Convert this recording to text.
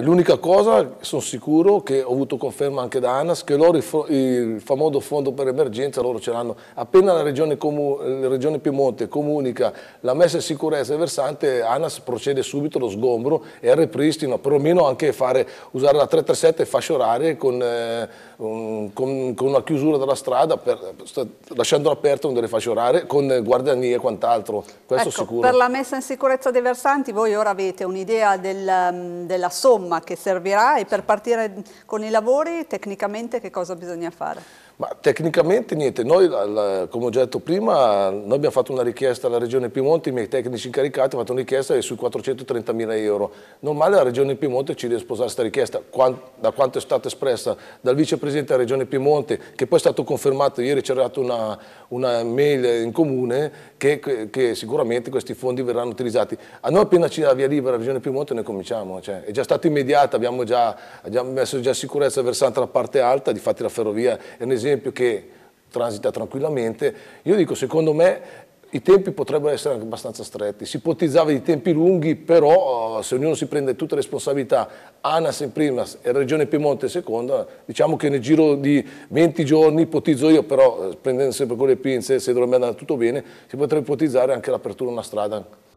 L'unica cosa, sono sicuro, che ho avuto conferma anche da ANAS, che loro il, famoso fondo per emergenza loro ce l'hanno. Appena la regione, la regione, Piemonte comunica la messa in sicurezza del versante, ANAS procede subito allo sgombro e al ripristino, perlomeno anche fare, usare la 337 e fasce orarie con, eh, un, con, con, una chiusura della strada, per, lasciando aperta delle fasce orarie, con guardianie e quant'altro. Questo ecco, sicuro. Per la messa in sicurezza dei versanti voi ora avete un'idea del, della somma gomma che servirà e per partire con i lavori tecnicamente che cosa bisogna fare? Ma tecnicamente niente, noi come ho già detto prima, noi abbiamo fatto una richiesta alla Regione Piemonte, i miei tecnici incaricati hanno fatto una richiesta sui 430 mila euro. non male la Regione Piemonte ci deve sposare questa richiesta, da quanto è stata espressa dal Vicepresidente della Regione Piemonte, che poi è stato confermato, ieri c'è arrivata una, una, mail in comune, che, che, sicuramente questi fondi verranno utilizzati. A noi appena ci dà via libera la Regione Piemonte noi cominciamo, cioè, è già stato in immediata, abbiamo già abbiamo messo già sicurezza versante la parte alta, difatti la ferrovia è un esempio che transita tranquillamente. Io dico, secondo me i tempi potrebbero essere anche abbastanza stretti, si ipotizzava di tempi lunghi, però eh, se ognuno si prende tutte le responsabilità, ANAS in prima e Regione Piemonte in seconda, diciamo che nel giro di 20 giorni, ipotizzo io però, eh, prendendo sempre con le pinze, se dovrebbe andare tutto bene, si potrebbe ipotizzare anche l'apertura di una strada